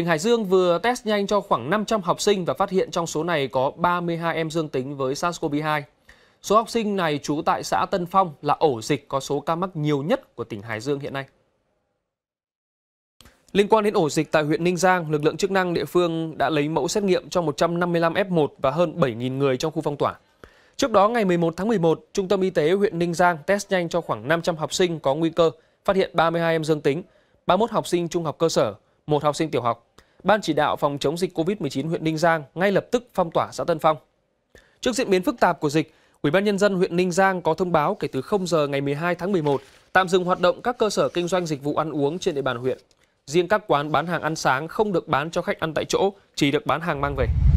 Tỉnh Hải Dương vừa test nhanh cho khoảng 500 học sinh và phát hiện trong số này có 32 em dương tính với SARS-CoV-2. Số học sinh này trú tại xã Tân Phong là ổ dịch có số ca mắc nhiều nhất của tỉnh Hải Dương hiện nay. Liên quan đến ổ dịch tại huyện Ninh Giang, lực lượng chức năng địa phương đã lấy mẫu xét nghiệm cho 155 F1 và hơn 7.000 người trong khu phong tỏa. Trước đó, ngày 11 tháng 11, Trung tâm Y tế huyện Ninh Giang test nhanh cho khoảng 500 học sinh có nguy cơ, phát hiện 32 em dương tính, 31 học sinh trung học cơ sở, một học sinh tiểu học. Ban chỉ đạo phòng chống dịch COVID-19 huyện Ninh Giang ngay lập tức phong tỏa xã Tân Phong. Trước diễn biến phức tạp của dịch, Ủy ban nhân dân huyện Ninh Giang có thông báo kể từ 0 giờ ngày 12 tháng 11 tạm dừng hoạt động các cơ sở kinh doanh dịch vụ ăn uống trên địa bàn huyện. Riêng các quán bán hàng ăn sáng không được bán cho khách ăn tại chỗ, chỉ được bán hàng mang về.